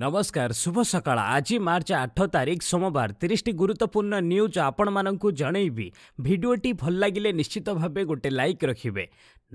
नमस्कार शुभ सका आज मार्च आठ तारीख सोमवार तीस टी गुरुत्वपूर्ण न्यूज आपण मानक जनइबि भिडटी भल लगे निश्चित भाव गोटे लाइक रखिए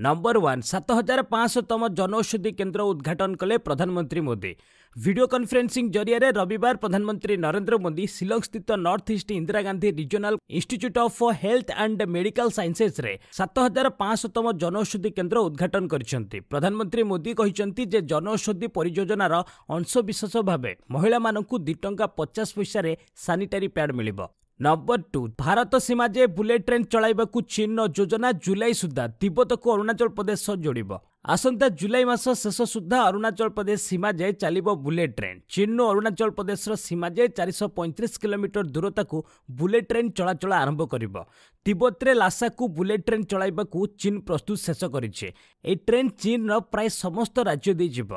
नंबर वन सत हजार पांचशतम जनऔषधी केन्द्र उद्घाटन कले प्रधानमंत्री मोदी ଭିଡ଼ିଓ କନ୍ଫରେନ୍ସିଂ ଜରିଆରେ ରବିବାର ପ୍ରଧାନମନ୍ତ୍ରୀ ନରେନ୍ଦ୍ର ମୋଦି ସିଲଙ୍ଗ ସ୍ଥିତ north east Indira Gandhi regional institute of health and medical ସାଇନ୍ସେସ୍ରେ ସାତ ହଜାର ପାଞ୍ଚଶହତମ ଜନଔଷଧି କେନ୍ଦ୍ର ଉଦ୍ଘାଟନ କରିଛନ୍ତି ପ୍ରଧାନମନ୍ତ୍ରୀ ମୋଦି କହିଛନ୍ତି ଯେ ଜନଔଷଧି ପରିଯୋଜନାର ଅଂଶବିଶେଷ ଭାବେ ମହିଳାମାନଙ୍କୁ ଦୁଇ ଟଙ୍କା ପଚାଶ ପଇସାରେ ସାନିଟାରୀ ପ୍ୟାଡ୍ ମିଳିବ ନମ୍ବର ଟୁ ଭାରତ ସୀମା ଯେ ବୁଲେଟ୍ ଟ୍ରେନ୍ ଚଳାଇବାକୁ ଚୀନ୍ର ଯୋଜନା ଜୁଲାଇ ସୁଦ୍ଧା ତିବତକୁ ଅରୁଣାଚଳ ପ୍ରଦେଶ ସହ ଯୋଡ଼ିବ ଆସନ୍ତା ଜୁଲାଇ ମାସ ଶେଷ ସୁଦ୍ଧା ଅରୁଣାଚଳ ପ୍ରଦେଶ ସୀମା ଯାଏ ଚାଲିବ ବୁଲେଟ୍ ଟ୍ରେନ୍ ଚୀନ୍ରୁ ଅରୁଣାଚଳ ପ୍ରଦେଶର ସୀମା ଯାଏ ଚାରିଶହ ପଇଁତିରିଶ କିଲୋମିଟର ଦୂରତାକୁ ବୁଲେଟ୍ ଟ୍ରେନ୍ ଚଳାଚଳ ଆରମ୍ଭ କରିବ ତିବତରେ ଲାସାକୁ ବୁଲେଟ୍ ଟ୍ରେନ୍ ଚଳାଇବାକୁ ଚୀନ୍ ପ୍ରସ୍ତୁତ ଶେଷ କରିଛି ଏହି ଟ୍ରେନ୍ ଚୀନ୍ର ପ୍ରାୟ ସମସ୍ତ ରାଜ୍ୟ ଦେଇ ଯିବ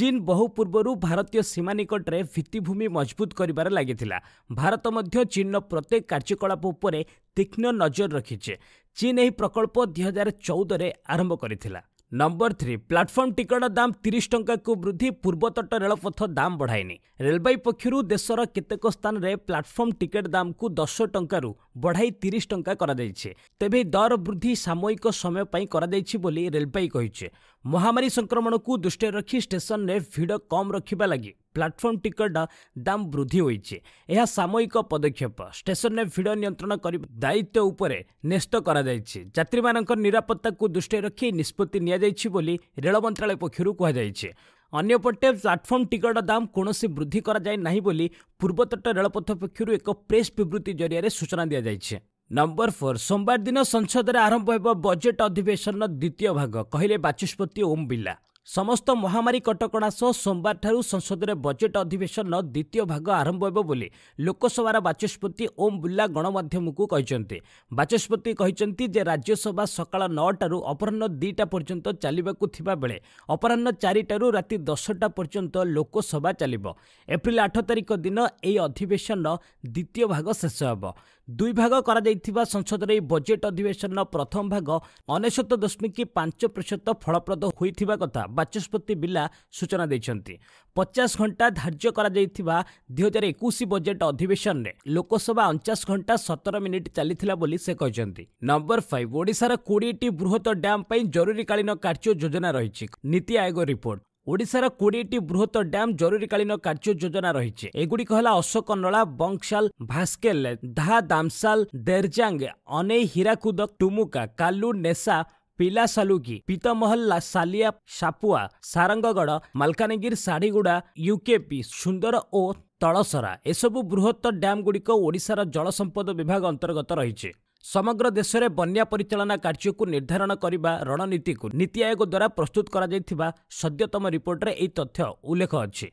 ଚୀନ୍ ବହୁ ପୂର୍ବରୁ ଭାରତୀୟ ସୀମା ନିକଟରେ ଭିତ୍ତିଭୂମି ମଜବୁତ କରିବାରେ ଲାଗିଥିଲା ଭାରତ ମଧ୍ୟ ଚୀନ୍ର ପ୍ରତ୍ୟେକ କାର୍ଯ୍ୟକଳାପ ଉପରେ ତୀକ୍ଷ୍ଣ ନଜର ରଖିଛି ଚୀନ୍ ଏହି ପ୍ରକଳ୍ପ ଦୁଇହଜାର ଚଉଦରେ ଆରମ୍ଭ କରିଥିଲା ନମ୍ବର ଥ୍ରୀ ପ୍ଲାଟଫର୍ମ ଟିକଟ ଦାମ୍ ତିରିଶ ଟଙ୍କାକୁ ବୃଦ୍ଧି ପୂର୍ବତଟ ରେଳପଥ ଦାମ୍ ବଢ଼ାଇନି ରେଳବାଇ ପକ୍ଷରୁ ଦେଶର କେତେକ ସ୍ଥାନରେ ପ୍ଲାଟଫର୍ମ ଟିକେଟ୍ ଦାମ୍କୁ ଦଶ ଟଙ୍କାରୁ ବଢ଼ାଇ ତିରିଶ ଟଙ୍କା କରାଯାଇଛି ତେବେ ଦର ବୃଦ୍ଧି ସାମୟିକ ସମୟ ପାଇଁ କରାଯାଇଛି ବୋଲି ରେଳବାଇ କହିଛି ମହାମାରୀ ସଂକ୍ରମଣକୁ ଦୃଷ୍ଟିରେ ରଖି ଷ୍ଟେସନରେ ଭିଡ଼ କମ୍ ରଖିବା ଲାଗି ପ୍ଲାଟଫର୍ମ ଟିକେଟ୍ ଦାମ୍ ବୃଦ୍ଧି ହୋଇଛି ଏହା ସାମୟିକ ପଦକ୍ଷେପ ଷ୍ଟେସନରେ ଭିଡ଼ ନିୟନ୍ତ୍ରଣ କରିବା ଦାୟିତ୍ୱ ଉପରେ ନ୍ୟସ୍ତ କରାଯାଇଛି ଯାତ୍ରୀମାନଙ୍କ ନିରାପତ୍ତାକୁ ଦୃଷ୍ଟିରେ ରଖି ନିଷ୍ପତ୍ତି ନିଆଯାଇଛି ବୋଲି ରେଳ ମନ୍ତ୍ରଣାଳୟ ପକ୍ଷରୁ କୁହାଯାଇଛି ଅନ୍ୟପଟେ ପ୍ଲାଟଫର୍ମ ଟିକେଟ୍ ଦାମ୍ କୌଣସି ବୃଦ୍ଧି କରାଯାଇ ନାହିଁ ବୋଲି ପୂର୍ବତଟ ରେଳପଥ ପକ୍ଷରୁ ଏକ ପ୍ରେସ୍ ବିବୃତ୍ତି ଜରିଆରେ ସୂଚନା ଦିଆଯାଇଛି ନମ୍ବର ଫୋର୍ ସୋମବାର ଦିନ ସଂସଦରେ ଆରମ୍ଭ ହେବ ବଜେଟ୍ ଅଧିବେଶନର ଦ୍ୱିତୀୟ ଭାଗ କହିଲେ ବାଚସ୍ପତି ଓମ୍ ବିର୍ଲା ସମସ୍ତ ମହାମାରୀ କଟକଣା ସହ ସୋମବାରଠାରୁ ସଂସଦରେ ବଜେଟ୍ ଅଧିବେଶନର ଦ୍ୱିତୀୟ ଭାଗ ଆରମ୍ଭ ହେବ ବୋଲି ଲୋକସଭାର ବାଚସ୍ପତି ଓମ୍ ବିର୍ଲା ଗଣମାଧ୍ୟମକୁ କହିଛନ୍ତି ବାଚସ୍ପତି କହିଛନ୍ତି ଯେ ରାଜ୍ୟସଭା ସକାଳ ନଅଟାରୁ ଅପରାହ୍ନ ଦୁଇଟା ପର୍ଯ୍ୟନ୍ତ ଚାଲିବାକୁ ଥିବାବେଳେ ଅପରାହ୍ନ ଚାରିଟାରୁ ରାତି ଦଶଟା ପର୍ଯ୍ୟନ୍ତ ଲୋକସଭା ଚାଲିବ ଏପ୍ରିଲ ଆଠ ତାରିଖ ଦିନ ଏହି ଅଧିବେଶନର ଦ୍ୱିତୀୟ ଭାଗ ଶେଷ ହେବ ଦୁଇ ଭାଗ କରାଯାଇଥିବା ସଂସଦର ଏହି ବଜେଟ୍ ଅଧିବେଶନର ପ୍ରଥମ ଭାଗ ଅନେଶତ ଦଶମିକ ପାଞ୍ଚ ପ୍ରତିଶତ ଫଳପ୍ରଦ ହୋଇଥିବା କଥା ବାଚସ୍ପତି ବିର୍ଲା ସୂଚନା ଦେଇଛନ୍ତି ପଚାଶ ଘଣ୍ଟା ଧାର୍ଯ୍ୟ କରାଯାଇଥିବା ଦୁଇହଜାର ଏକୋଇଶ ବଜେଟ୍ ଅଧିବେଶନରେ ଲୋକସଭା ଅଣଚାଶ ଘଣ୍ଟା ସତର ମିନିଟ୍ ଚାଲିଥିଲା ବୋଲି ସେ କହିଛନ୍ତି ନମ୍ବର ଫାଇଭ୍ ଓଡ଼ିଶାର କୋଡ଼ିଏଟି ବୃହତ ଡ୍ୟାମ୍ ପାଇଁ ଜରୁରୀକାଳୀନ କାର୍ଯ୍ୟ ଯୋଜନା ରହିଛି ନୀତି ଆୟୋଗ ରିପୋର୍ଟ ଓଡ଼ିଶାର କୋଡ଼ିଏଟି ବୃହତ ଡ୍ୟାମ୍ ଜରୁରୀକାଳୀନ କାର୍ଯ୍ୟ ଯୋଜନା ରହିଛି ଏଗୁଡ଼ିକ ହେଲା ଅଶୋକନଳା ବଙ୍ଗଶାଲ ଭାସ୍କେଲ ଧା ଦାମସାଲ ଦେର୍ଜାଙ୍ଗ ଅନେଇ ହୀରାକୁଦ ଟୁମୁକା କାଲୁ ନେସା ପିଲା ସାଲୁକି ପିତମହଲ୍ଲା ସାଲିଆ ସାପୁଆ ସାରଙ୍ଗଗଡ଼ ମାଲକାନଗିରି ଶାଢ଼ୀଗୁଡ଼ା ୟୁକେପି ସୁନ୍ଦର ଓ ତଳସରା ଏସବୁ ବୃହତ୍ତର ଡ୍ୟାମ୍ଗୁଡ଼ିକ ଓଡ଼ିଶାର ଜଳସମ୍ପଦ ବିଭାଗ ଅନ୍ତର୍ଗତ ରହିଛି ସମଗ୍ର ଦେଶରେ ବନ୍ୟା ପରିଚାଳନା କାର୍ଯ୍ୟକୁ ନିର୍ଦ୍ଧାରଣ କରିବା ରଣନୀତିକୁ ନୀତି ଆୟୋଗ ଦ୍ୱାରା ପ୍ରସ୍ତୁତ କରାଯାଇଥିବା ସଦ୍ୟତମ ରିପୋର୍ଟରେ ଏହି ତଥ୍ୟ ଉଲ୍ଲେଖ ଅଛି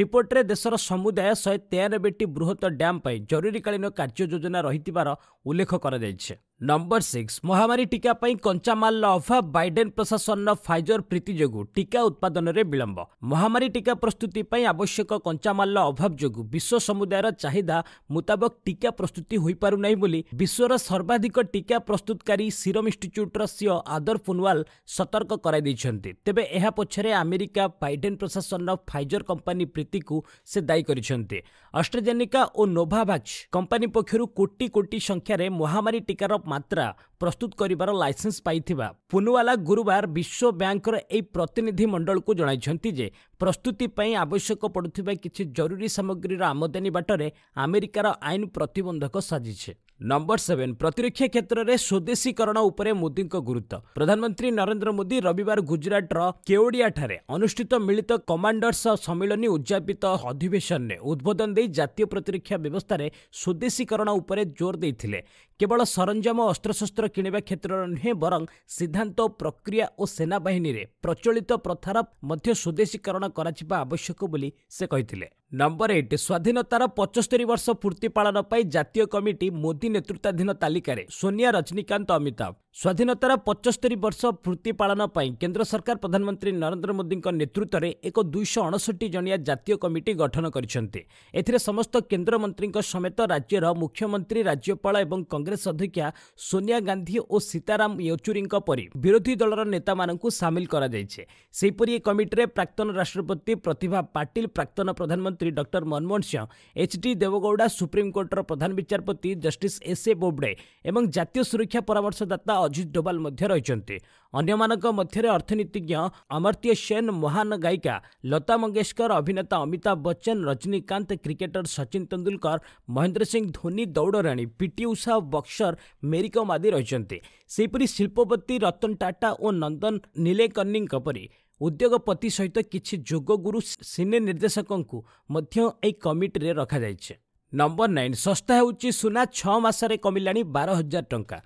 ରିପୋର୍ଟରେ ଦେଶର ସମୁଦାୟ ଶହେ ତେୟାନବେଟି ବୃହତ ଡ୍ୟାମ୍ ପାଇଁ ଜରୁରୀକାଳୀନ କାର୍ଯ୍ୟ ଯୋଜନା ରହିଥିବାର ଉଲ୍ଲେଖ କରାଯାଇଛି ନମ୍ବର ସିକ୍ସ ମହାମାରୀ ଟିକା ପାଇଁ କଞ୍ଚାମାଲର ଅଭାବ ବାଇଡେନ୍ ପ୍ରଶାସନର ଫାଇଜର ପ୍ରୀତି ଯୋଗୁଁ ଟିକା ଉତ୍ପାଦନରେ ବିଳମ୍ବ ମହାମାରୀ ଟିକା ପ୍ରସ୍ତୁତି ପାଇଁ ଆବଶ୍ୟକ କଞ୍ଚାମାଲର ଅଭାବ ଯୋଗୁଁ ବିଶ୍ୱ ସମୁଦାୟର ଚାହିଦା ମୁତାବକ ଟିକା ପ୍ରସ୍ତୁତି ହୋଇପାରୁନାହିଁ ବୋଲି ବିଶ୍ୱର ସର୍ବାଧିକ ଟିକା ପ୍ରସ୍ତୁତକାରୀ ସିରମ ଇନ୍ଷ୍ଟିଚ୍ୟୁଟ୍ର ସିଓ ଆଦର ପୁନୱାଲ ସତର୍କ କରାଇଦେଇଛନ୍ତି ତେବେ ଏହା ପଛରେ ଆମେରିକା ବାଇଡେନ୍ ପ୍ରଶାସନର ଫାଇଜର କମ୍ପାନୀ ପ୍ରୀତିକୁ ସେ ଦାୟୀ କରିଛନ୍ତି ଅଷ୍ଟ୍ରେଜେନିକା ଓ ନୋଭାଭାକ୍ କମ୍ପାନୀ ପକ୍ଷରୁ କୋଟି କୋଟି ସଂଖ୍ୟାରେ ମହାମାରୀ ଟିକାର ମାତ୍ରା ପ୍ରସ୍ତୁତ କରିବାର ଲାଇସେନ୍ସ ପାଇଥିବା ପୁନୱାଲା ଗୁରୁବାର ବିଶ୍ୱ ବ୍ୟାଙ୍କର ଏହି ପ୍ରତିନିଧି ମଣ୍ଡଳକୁ ଜଣାଇଛନ୍ତି ଯେ ପ୍ରସ୍ତୁତି ପାଇଁ ଆବଶ୍ୟକ ପଡ଼ୁଥିବା କିଛି ଜରୁରୀ ସାମଗ୍ରୀର ଆମଦାନୀ ବାଟରେ ଆମେରିକାର ଆଇନ ପ୍ରତିବନ୍ଧକ ସାଜିଛି ନମ୍ବର ସେଭେନ୍ ପ୍ରତିରକ୍ଷା କ୍ଷେତ୍ରରେ ସ୍ୱଦେଶୀକରଣ ଉପରେ ମୋଦିଙ୍କ ଗୁରୁତ୍ୱ ପ୍ରଧାନମନ୍ତ୍ରୀ ନରେନ୍ଦ୍ର ମୋଦି ରବିବାର ଗୁଜରାଟର କେଓଡ଼ିଆଠାରେ ଅନୁଷ୍ଠିତ ମିଳିତ କମାଣ୍ଡର୍ସ ସମ୍ମିଳନୀ ଉଦ୍ଯାପିତ ଅଧିବେଶନରେ ଉଦ୍ବୋଧନ ଦେଇ ଜାତୀୟ ପ୍ରତିରକ୍ଷା ବ୍ୟବସ୍ଥାରେ ସ୍ୱଦେଶୀକରଣ ଉପରେ ଜୋର ଦେଇଥିଲେ କେବଳ ସରଞ୍ଜାମ ଅସ୍ତ୍ରଶସ୍ତ୍ର କିଣିବା କ୍ଷେତ୍ରର ନୁହେଁ ବରଂ ସିଦ୍ଧାନ୍ତ ପ୍ରକ୍ରିୟା ଓ ସେନାବାହିନୀରେ ପ୍ରଚଳିତ ପ୍ରଥାର ମଧ୍ୟ ସ୍ୱଦେଶୀକରଣ କରାଯିବା ଆବଶ୍ୟକ ବୋଲି ସେ କହିଥିଲେ ନମ୍ବର ଏଇଟ ସ୍ୱାଧୀନତାର ପଞ୍ଚସ୍ତରୀ ବର୍ଷ ପୂର୍ତ୍ତି ପାଳନ ପାଇଁ ଜାତୀୟ କମିଟି ମୋଦି ନେତୃତ୍ୱାଧୀନ ତାଲିକାରେ ସୋନିଆ ରଜନୀକାନ୍ତ ଅମିତାଭ ସ୍ୱାଧୀନତାର ପଞ୍ଚସ୍ତରୀ ବର୍ଷ ପୂର୍ତ୍ତି ପାଳନ ପାଇଁ କେନ୍ଦ୍ର ସରକାର ପ୍ରଧାନମନ୍ତ୍ରୀ ନରେନ୍ଦ୍ର ମୋଦିଙ୍କ ନେତୃତ୍ୱରେ ଏକ ଦୁଇଶହ ଅଣଷଠି ଜଣିଆ ଜାତୀୟ କମିଟି ଗଠନ କରିଛନ୍ତି ଏଥିରେ ସମସ୍ତ କେନ୍ଦ୍ରମନ୍ତ୍ରୀଙ୍କ ସମେତ ରାଜ୍ୟର ମୁଖ୍ୟମନ୍ତ୍ରୀ ରାଜ୍ୟପାଳ ଏବଂ କଂଗ୍ରେସ ଅଧ୍ୟକ୍ଷା ସୋନିଆ ଗାନ୍ଧୀ ଓ ସୀତାରାମ ୟେଚୁରୀଙ୍କ ପରି ବିରୋଧୀ ଦଳର ନେତାମାନଙ୍କୁ ସାମିଲ କରାଯାଇଛି ସେହିପରି ଏହି କମିଟିରେ ପ୍ରାକ୍ତନ ରାଷ୍ଟ୍ରପତି ପ୍ରତିଭା ପାଟିଲ ପ୍ରାକ୍ତନ ପ୍ରଧାନମନ୍ତ୍ରୀ ମୁଖ୍ୟମନ୍ତ୍ରୀ doctor Manmohan Singh H D Deve Gowda ସୁପ୍ରିମକୋର୍ଟର ପ୍ରଧାନ ବିଚାରପତି ଜଷ୍ଟିସ୍ ଏସ୍ଏ ବୋବଡେ ଏବଂ ଜାତୀୟ ସୁରକ୍ଷା ପରାମର୍ଶଦାତା ଅଜିତ ଡୋବାଲ ମଧ୍ୟ ରହିଛନ୍ତି ଅନ୍ୟମାନଙ୍କ ମଧ୍ୟରେ ଅର୍ଥନୀତିଜ୍ଞ ଅମର୍ତ୍ୟ ସେନ୍ ମହାନ ଗାୟିକା ଲତା ମଙ୍ଗେଶକର ଅଭିନେତା ଅମିତାଭ ବଚ୍ଚନ ରଜନୀକାନ୍ତ କ୍ରିକେଟର ସଚିନ ତେନ୍ଦୁଲକର ମହେନ୍ଦ୍ର ସିଂ ଧୋନି ଦୌଡ଼ରାଣୀ ପିଟି ଉଷା ବକ୍ସର ମେରିକମ୍ ଆଦି ରହିଛନ୍ତି ସେହିପରି ଶିଳ୍ପପତି ରତନ ଟାଟା ଓ ନନ୍ଦନ ନିଲେକର୍ଣ୍ଣିଙ୍କ ପରି ଉଦ୍ୟୋଗପତି ସହିତ କିଛି ଯୋଗଗୁରୁ ସିନେ ନିର୍ଦ୍ଦେଶକଙ୍କୁ ମଧ୍ୟ ଏହି କମିଟିରେ ରଖାଯାଇଛି ନମ୍ବର ନାଇନ୍ ଶସ୍ତା ହେଉଛି ସୁନା ଛଅ ମାସରେ କମିଲାଣି ବାର ହଜାର ଟଙ୍କା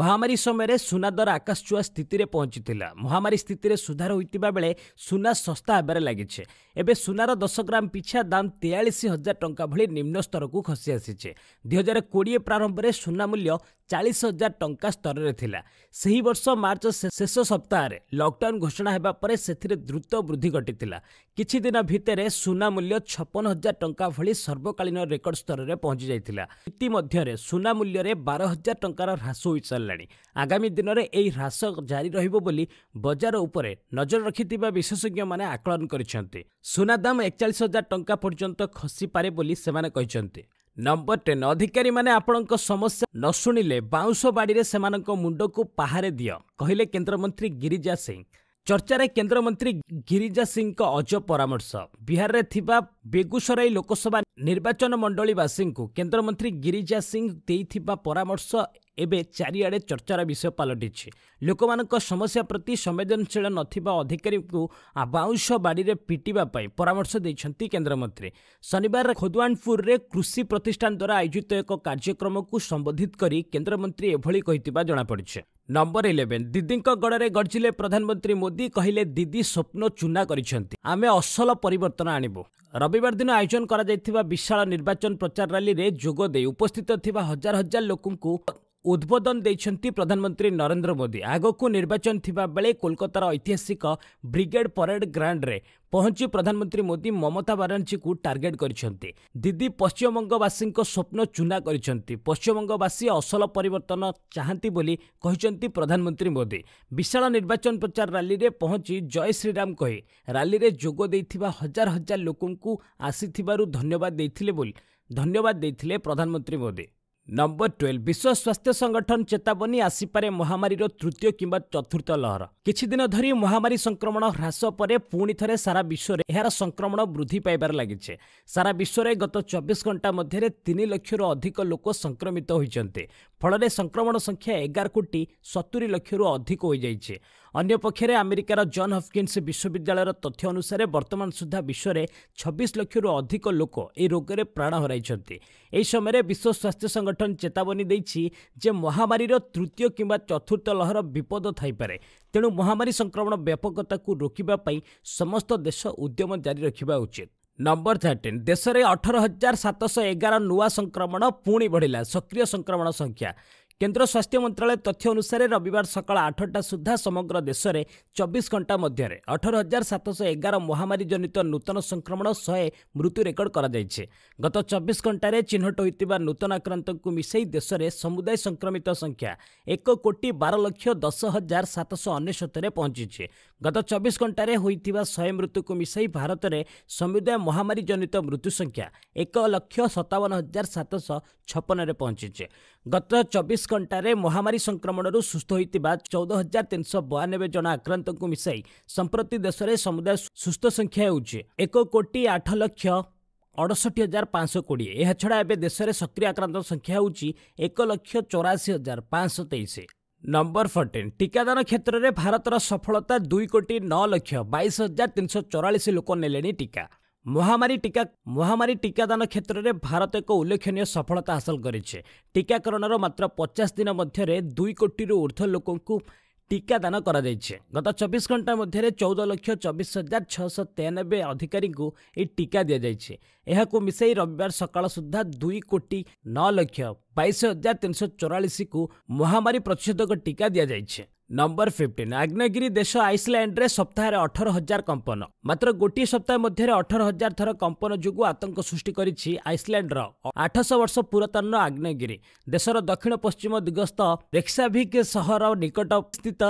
ମହାମାରୀ ସମୟରେ ସୁନା ଦର ଆକାଶଛୁଆ ସ୍ଥିତିରେ ପହଞ୍ଚିଥିଲା ମହାମାରୀ ସ୍ଥିତିରେ ସୁଧାର ହୋଇଥିବା ବେଳେ ସୁନା ଶସ୍ତା ହେବାରେ ଲାଗିଛି ଏବେ ସୁନାର ଦଶ ଗ୍ରାମ ପିଛା ଦାମ୍ ତେୟାଳିଶ ହଜାର ଟଙ୍କା ଭଳି ନିମ୍ନ ସ୍ତରକୁ ଖସି ଆସିଛି ଦୁଇ ହଜାର କୋଡ଼ିଏ ପ୍ରାରମ୍ଭରେ ସୁନା ମୂଲ୍ୟ ଚାଳିଶ ହଜାର ଟଙ୍କା ସ୍ତରରେ ଥିଲା ସେହି ବର୍ଷ ମାର୍ଚ୍ଚ ଶେଷ ସପ୍ତାହରେ ଲକ୍ଡାଉନ୍ ଘୋଷଣା ହେବା ପରେ ସେଥିରେ ଦ୍ରୁତ ବୃଦ୍ଧି ଘଟିଥିଲା କିଛି ଦିନ ଭିତରେ ସୁନା ମୂଲ୍ୟ ଛପନ ହଜାର ଟଙ୍କା ଭଳି ସର୍ବକାଳୀନ ରେକର୍ଡ ସ୍ତରରେ ପହଞ୍ଚି ଯାଇଥିଲା ଇତିମଧ୍ୟରେ ସୁନା ମୂଲ୍ୟରେ ବାର ହଜାର ଟଙ୍କାର ହ୍ରାସ ହୋଇସାରିଲାଣି ଆଗାମୀ ଦିନରେ ଏହି ହ୍ରାସ ଜାରି ରହିବ ବୋଲି ବଜାର ଉପରେ ନଜର ରଖିଥିବା ବିଶେଷଜ୍ଞମାନେ ଆକଳନ କରିଛନ୍ତି ସୁନା ଦାମ ଏକଚାଳିଶ ହଜାର ଟଙ୍କା ପର୍ଯ୍ୟନ୍ତ ଖସିପାରେ ବୋଲି ସେମାନେ କହିଛନ୍ତି ନମ୍ବର ଟେନ୍ ଅଧିକାରୀମାନେ ଆପଣଙ୍କ ସମସ୍ୟା ନ ଶୁଣିଲେ ବାଉଁଶ ବାଡ଼ିରେ ସେମାନଙ୍କ ମୁଣ୍ଡକୁ ପାହାରେ ଦିଅ କହିଲେ କେନ୍ଦ୍ରମନ୍ତ୍ରୀ ଗିରିଜା ସିଂ ଚର୍ଚ୍ଚାରେ କେନ୍ଦ୍ରମନ୍ତ୍ରୀ ଗିରିଜା ସିଂଙ୍କ ଅଜ ପରାମର୍ଶ ବିହାରରେ ଥିବା ବେଗୁସରାଇ ଲୋକସଭା ନିର୍ବାଚନ ମଣ୍ଡଳୀବାସୀଙ୍କୁ କେନ୍ଦ୍ରମନ୍ତ୍ରୀ ଗିରିଜା ସିଂ ଦେଇଥିବା ପରାମର୍ଶ ଏବେ ଚାରିଆଡ଼େ ଚର୍ଚ୍ଚାର ବିଷୟ ପାଲଟିଛି ଲୋକମାନଙ୍କ ସମସ୍ୟା ପ୍ରତି ସମ୍ବେଦନଶୀଳ ନଥିବା ଅଧିକାରୀଙ୍କୁ ବାଉଁଶ ବାଡ଼ିରେ ପିଟିବା ପାଇଁ ପରାମର୍ଶ ଦେଇଛନ୍ତି କେନ୍ଦ୍ରମନ୍ତ୍ରୀ ଶନିବାର ଖୋଦୱାନପୁରରେ କୃଷି ପ୍ରତିଷ୍ଠାନ ଦ୍ୱାରା ଆୟୋଜିତ ଏକ କାର୍ଯ୍ୟକ୍ରମକୁ ସମ୍ବୋଧିତ କରି କେନ୍ଦ୍ରମନ୍ତ୍ରୀ ଏଭଳି କହିଥିବା ଜଣାପଡ଼ିଛି ନମ୍ବର ଇଲେଭେନ୍ ଦିଦିଙ୍କ ଗଡ଼ରେ ଗର୍ଜିଲେ ପ୍ରଧାନମନ୍ତ୍ରୀ ମୋଦି କହିଲେ ଦିଦି ସ୍ୱପ୍ନ ଚୂନା କରିଛନ୍ତି ଆମେ ଅସଲ ପରିବର୍ତ୍ତନ ଆଣିବୁ ରବିବାର ଦିନ ଆୟୋଜନ କରାଯାଇଥିବା ବିଶାଳ ନିର୍ବାଚନ ପ୍ରଚାର ରାଲିରେ ଯୋଗ ଦେଇ ଉପସ୍ଥିତ ଥିବା ହଜାର ହଜାର ଲୋକଙ୍କୁ ଉଦ୍ବୋଧନ ଦେଇଛନ୍ତି ପ୍ରଧାନମନ୍ତ୍ରୀ ନରେନ୍ଦ୍ର ମୋଦି ଆଗକୁ ନିର୍ବାଚନ ଥିବାବେଳେ କୋଲକାତାର ଐତିହାସିକ ବ୍ରିଗେଡ୍ ପରେଡ୍ ଗ୍ରାଉଣ୍ଡରେ ପହଞ୍ଚି ପ୍ରଧାନମନ୍ତ୍ରୀ ମୋଦି ମମତା ବାନାର୍ଜୀଙ୍କୁ ଟାର୍ଗେଟ୍ କରିଛନ୍ତି ଦିଦି ପଶ୍ଚିମବଙ୍ଗବାସୀଙ୍କ ସ୍ୱପ୍ନ ଚୂନା କରିଛନ୍ତି ପଶ୍ଚିମବଙ୍ଗବାସୀ ଅସଲ ପରିବର୍ତ୍ତନ ଚାହାନ୍ତି ବୋଲି କହିଛନ୍ତି ପ୍ରଧାନମନ୍ତ୍ରୀ ମୋଦି ବିଶାଳ ନିର୍ବାଚନ ପ୍ରଚାର ରାଲିରେ ପହଞ୍ଚି ଜୟ ଶ୍ରୀରାମ କହି ରାଲିରେ ଯୋଗ ଦେଇଥିବା ହଜାର ହଜାର ଲୋକଙ୍କୁ ଆସିଥିବାରୁ ଧନ୍ୟବାଦ ଦେଇଥିଲେ ବୋଲି ଧନ୍ୟବାଦ ଦେଇଥିଲେ ପ୍ରଧାନମନ୍ତ୍ରୀ ମୋଦି ନମ୍ବର ଟ୍ୱେଲ୍ଭ ବିଶ୍ୱ ସ୍ୱାସ୍ଥ୍ୟ ସଂଗଠନ ଚେତାବନୀ ଆସିପାରେ ମହାମାରୀର ତୃତୀୟ କିମ୍ବା ଚତୁର୍ଥ ଲହର କିଛି ଦିନ ଧରି ମହାମାରୀ ସଂକ୍ରମଣ ହ୍ରାସ ପରେ ପୁଣି ଥରେ ସାରା ବିଶ୍ୱରେ ଏହାର ସଂକ୍ରମଣ ବୃଦ୍ଧି ପାଇବାରେ ଲାଗିଛି ସାରା ବିଶ୍ୱରେ ଗତ ଚବିଶ ଘଣ୍ଟା ମଧ୍ୟରେ ତିନି ଲକ୍ଷରୁ ଅଧିକ ଲୋକ ସଂକ୍ରମିତ ହୋଇଛନ୍ତି ଫଳରେ ସଂକ୍ରମଣ ସଂଖ୍ୟା ଏଗାର କୋଟି ସତୁରି ଲକ୍ଷରୁ ଅଧିକ ହୋଇଯାଇଛି ଅନ୍ୟପକ୍ଷରେ ଆମେରିକାର ଜନ୍ ହଫକିନ୍ସ ବିଶ୍ୱବିଦ୍ୟାଳୟର ତଥ୍ୟ ଅନୁସାରେ ବର୍ତ୍ତମାନ ସୁଦ୍ଧା ବିଶ୍ୱରେ ଛବିଶ ଲକ୍ଷରୁ ଅଧିକ ଲୋକ ଏହି ରୋଗରେ ପ୍ରାଣ ହରାଇଛନ୍ତି ଏହି ସମୟରେ ବିଶ୍ୱ ସ୍ୱାସ୍ଥ୍ୟ ସଂଗଠନ ଚେତାବନୀ ଦେଇଛି ଯେ ମହାମାରୀର ତୃତୀୟ କିମ୍ବା ଚତୁର୍ଥ ଲହର ବିପଦ ଥାଇପାରେ ତେଣୁ ମହାମାରୀ ସଂକ୍ରମଣ ବ୍ୟାପକତାକୁ ରୋକିବା ପାଇଁ ସମସ୍ତ ଦେଶ ଉଦ୍ୟମ ଜାରି ରଖିବା ଉଚିତ ନମ୍ବର ଥାର୍ଟିନ୍ ଦେଶରେ ଅଠର ହଜାର ସାତଶହ ଏଗାର ନୂଆ ସଂକ୍ରମଣ ପୁଣି ବଢ଼ିଲା ସକ୍ରିୟ ସଂକ୍ରମଣ ସଂଖ୍ୟା କେନ୍ଦ୍ର ସ୍ୱାସ୍ଥ୍ୟ ମନ୍ତ୍ରଣାଳୟ ତଥ୍ୟ ଅନୁସାରେ ରବିବାର ସକାଳ ଆଠଟା ସୁଦ୍ଧା ସମଗ୍ର ଦେଶରେ ଚବିଶ ଘଣ୍ଟା ମଧ୍ୟରେ ଅଠର ହଜାର ସାତଶହ ଏଗାର ମହାମାରୀ ଜନିତ ନୂତନ ସଂକ୍ରମଣ ଶହେ ମୃତ୍ୟୁ ରେକର୍ଡ କରାଯାଇଛି ଗତ ଚବିଶ ଘଣ୍ଟାରେ ଚିହ୍ନଟ ହୋଇଥିବା ନୂତନ ଆକ୍ରାନ୍ତଙ୍କୁ ମିଶାଇ ଦେଶରେ ସମୁଦାୟ ସଂକ୍ରମିତ ସଂଖ୍ୟା ଏକ କୋଟି ବାର ଲକ୍ଷ ଦଶ ହଜାର ସାତଶହ ଅନେଶ୍ୱତରେ ପହଞ୍ଚିଛି ଗତ ଚବିଶ ଘଣ୍ଟାରେ ହୋଇଥିବା ଶହେ ମୃତ୍ୟୁକୁ ମିଶାଇ ଭାରତରେ ସମୁଦାୟ ମହାମାରୀ ଜନିତ ମୃତ୍ୟୁ ସଂଖ୍ୟା ଏକ ଲକ୍ଷ ସତାବନ ହଜାର ସାତଶହ ଛପନରେ ପହଞ୍ଚିଛି ଗତ ଚବିଶ ଘଣ୍ଟାରେ ମହାମାରୀ ସଂକ୍ରମଣରୁ ସୁସ୍ଥ ହୋଇଥିବା ଚଉଦ ହଜାର ତିନିଶହ ବୟାନବେ ଜଣ ଆକ୍ରାନ୍ତଙ୍କୁ ମିଶାଇ ସମ୍ପ୍ରତି ଦେଶରେ ସମୁଦାୟ ସୁସ୍ଥ ସଂଖ୍ୟା ହେଉଛି ଏକ କୋଟି ଆଠ ଲକ୍ଷ ଅଠଷଠି ହଜାର ପାଞ୍ଚଶହ କୋଡ଼ିଏ ଏହାଛଡ଼ା ଏବେ ଦେଶରେ ସକ୍ରିୟ ଆକ୍ରାନ୍ତ ସଂଖ୍ୟା ହେଉଛି ଏକ ଲକ୍ଷ ଚଉରାଅଶୀ ହଜାର ପାଞ୍ଚଶହ ତେଇଶ ନମ୍ବର ଫୋର୍ଟିନ୍ ଟିକାଦାନ କ୍ଷେତ୍ରରେ ଭାରତର ସଫଳତା ଦୁଇ କୋଟି ନଅ ଲକ୍ଷ ବାଇଶ ହଜାର ତିନିଶହ ଚଉରାଳିଶ ଲୋକ ନେଲେଣି ଟିକା ମହାମାରୀ ଟିକା ମହାମାରୀ ଟିକାଦାନ କ୍ଷେତ୍ରରେ ଭାରତ ଏକ ଉଲ୍ଲେଖନୀୟ ସଫଳତା ହାସଲ କରିଛି ଟିକାକରଣର ମାତ୍ର ପଚାଶ ଦିନ ମଧ୍ୟରେ ଦୁଇ କୋଟିରୁ ଉର୍ଦ୍ଧ୍ୱ ଲୋକଙ୍କୁ ଟିକାଦାନ କରାଯାଇଛି ଗତ ଚବିଶ ଘଣ୍ଟା ମଧ୍ୟରେ ଚଉଦ ଲକ୍ଷ ଚବିଶ ହଜାର ଛଅଶହ ତେୟାନବେ ଅଧିକାରୀଙ୍କୁ ଏହି ଟିକା ଦିଆଯାଇଛି ଏହାକୁ ମିଶାଇ ରବିବାର ସକାଳ ସୁଦ୍ଧା ଦୁଇ କୋଟି ନଅ ଲକ୍ଷ ବାଇଶ ହଜାର ତିନିଶହ ଚଉରାଳିଶକୁ ମହାମାରୀ ପ୍ରତିଷେଧକ ଟିକା ଦିଆଯାଇଛି ନମ୍ବର ଫିଫ୍ଟିନ୍ ଆଗ୍ନେୟଗିରି ଦେଶ ଆଇସଲ୍ୟାଣ୍ଡରେ ସପ୍ତାହରେ ଅଠର ହଜାର କମ୍ପନ ମାତ୍ର ଗୋଟିଏ ସପ୍ତାହ ମଧ୍ୟରେ ଅଠର ହଜାର ଥର କମ୍ପନ ଯୋଗୁଁ ଆତଙ୍କ ସୃଷ୍ଟି କରିଛି ଆଇସଲ୍ୟାଣ୍ଡର ଆଠଶହ ବର୍ଷ ପୁରାତନ ଆଗ୍ନେୟଗିରି ଦେଶର ଦକ୍ଷିଣ ପଶ୍ଚିମ ଦିଗସ୍ଥ ରେକ୍ସାଭିକ୍ ସହର ନିକଟ ସ୍ଥିତ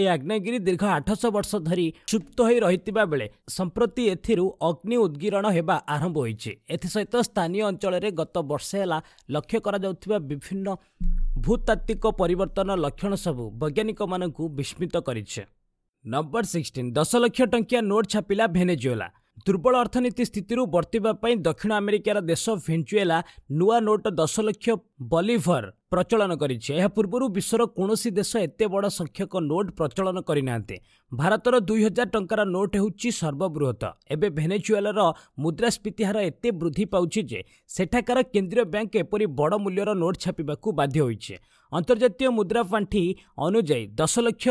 ଏ ଆଗ୍ନେୟଗିରି ଦୀର୍ଘ ଆଠଶହ ବର୍ଷ ଧରି ସୁପ୍ତ ହୋଇ ରହିଥିବା ବେଳେ ସମ୍ପ୍ରତି ଏଥିରୁ ଅଗ୍ନି ଉଦ୍ଗୀରଣ ହେବା ଆରମ୍ଭ ହୋଇଛି ଏଥିସହିତ ସ୍ଥାନୀୟ ଅଞ୍ଚଳରେ ଗତ ବର୍ଷେ ହେଲା ଲକ୍ଷ୍ୟ କରାଯାଉଥିବା ବିଭିନ୍ନ ଭୂତାତ୍ତ୍ୱିକ ପରିବର୍ତ୍ତନ ଲକ୍ଷଣ ସବୁ ବୈଜ୍ଞାନିକମାନଙ୍କୁ ବିସ୍ମିତ କରିଛି ନମ୍ବର ସିକ୍ସଟିନ୍ ଦଶ ଲକ୍ଷ ଟଙ୍କିଆ ନୋଟ୍ ଛାପିଲା ଭେନେଜୁଏଲା ଦୁର୍ବଳ ଅର୍ଥନୀତି ସ୍ଥିତିରୁ ବର୍ତ୍ତିବା ପାଇଁ ଦକ୍ଷିଣ ଆମେରିକାର ଦେଶ ଭେଞ୍ଚୁଏଲା ନୂଆ ନୋଟ୍ ଦଶ ଲକ୍ଷ ବଲିଭର ପ୍ରଚଳନ କରିଛି ଏହା ପୂର୍ବରୁ ବିଶ୍ୱର କୌଣସି ଦେଶ ଏତେ ବଡ଼ ସଂଖ୍ୟକ ନୋଟ୍ ପ୍ରଚଳନ କରିନାହାନ୍ତି ଭାରତର ଦୁଇହଜାର ଟଙ୍କାର ନୋଟ୍ ହେଉଛି ସର୍ବବୃହତ ଏବେ ଭେନେଚୁଏଲାର ମୁଦ୍ରାସ୍ଫୀତି ହାର ଏତେ ବୃଦ୍ଧି ପାଉଛି ଯେ ସେଠାକାର କେନ୍ଦ୍ରୀୟ ବ୍ୟାଙ୍କ ଏପରି ବଡ଼ ମୂଲ୍ୟର ନୋଟ୍ ଛାପିବାକୁ ବାଧ୍ୟ ହୋଇଛି ଅନ୍ତର୍ଜାତୀୟ ମୁଦ୍ରା ପାଣ୍ଠି ଅନୁଯାୟୀ ଦଶ ଲକ୍ଷ